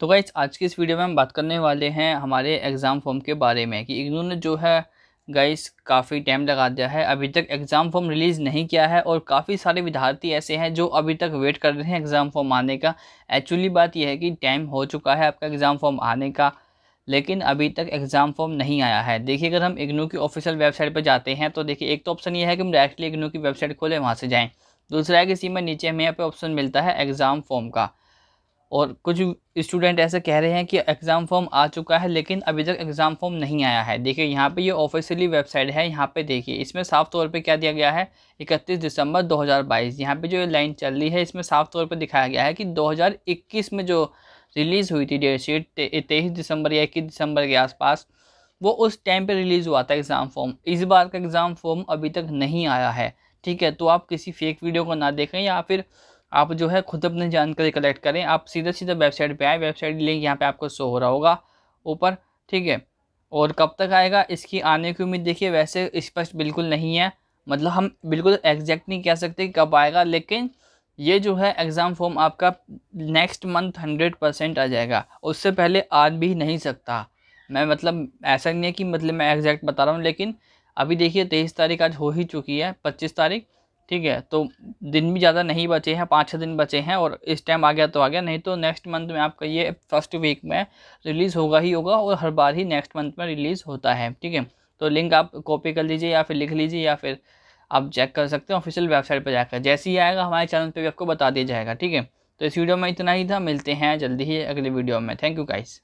तो गाइज आज की इस वीडियो में हम बात करने वाले हैं हमारे एग्ज़ाम फॉर्म के बारे में कि इग्नू ने जो है गाइस काफ़ी टाइम लगा दिया है अभी तक एग्ज़ाम फॉर्म रिलीज़ नहीं किया है और काफ़ी सारे विद्यार्थी ऐसे हैं जो अभी तक वेट कर रहे हैं एग्ज़ाम फॉर्म आने का एक्चुअली बात यह है कि टाइम हो चुका है आपका एग्ज़ाम फॉर्म आने का लेकिन अभी तक एग्ज़ाम फॉर्म नहीं आया है देखिए अगर हम इग्नू की ऑफिशियल वेबसाइट पर जाते हैं तो देखिए एक तो ऑप्शन ये है कि हम डायरेक्टली इग्नू की वेबसाइट खोलें वहाँ से जाएँ दूसरा है कि इसी में नीचे हमें यहाँ पर ऑप्शन मिलता है एग्ज़ाम फॉर्म का और कुछ स्टूडेंट ऐसे कह रहे हैं कि एग्ज़ाम फॉर्म आ चुका है लेकिन अभी तक एग्ज़ाम फॉर्म नहीं आया है देखिए यहाँ पे ये ऑफिशियली वेबसाइट है यहाँ पे देखिए इसमें साफ तौर पे क्या दिया गया है 31 दिसंबर 2022 यहाँ पे जो लाइन चल रही है इसमें साफ तौर पे दिखाया गया है कि 2021 में जो रिलीज़ हुई थी डेट शीट तेईस दिसंबर या इक्कीस दिसंबर के आसपास वो उस टाइम पर रिलीज़ हुआ था एग्ज़ाम फॉर्म इस बार का एग्ज़ाम फॉर्म अभी तक नहीं आया है ठीक है तो आप किसी फेक वीडियो को ना देखें या फिर आप जो है खुद अपनी जानकारी कलेक्ट करें आप सीधा सीधा वेबसाइट पे आए वेबसाइट लिंक यहाँ पे आपको शो हो रहा होगा ऊपर ठीक है और कब तक आएगा इसकी आने की उम्मीद देखिए वैसे स्पष्ट बिल्कुल नहीं है मतलब हम बिल्कुल एग्जैक्ट नहीं कह सकते कि कब आएगा लेकिन ये जो है एग्ज़ाम फॉर्म आपका नेक्स्ट मंथ हंड्रेड परसेंट आ जाएगा उससे पहले आ भी नहीं सकता मैं मतलब ऐसा नहीं है कि मतलब मैं एग्जैक्ट बता रहा हूँ लेकिन अभी देखिए तेईस तारीख आज हो ही चुकी है पच्चीस तारीख ठीक है तो दिन भी ज़्यादा नहीं बचे हैं पाँच छः दिन बचे हैं और इस टाइम आ गया तो आ गया नहीं तो नेक्स्ट मंथ में आपका ये फर्स्ट वीक में रिलीज़ होगा ही होगा और हर बार ही नेक्स्ट मंथ में रिलीज़ होता है ठीक है तो लिंक आप कॉपी कर लीजिए या फिर लिख लीजिए या फिर आप चेक कर सकते हैं ऑफिशियल वेबसाइट पर जाकर जैसे ही आएगा हमारे चैनल पर भी आपको बता दिया जाएगा ठीक है तो इस वीडियो में इतना ही था मिलते हैं जल्दी ही अगले वीडियो में थैंक यू गाइस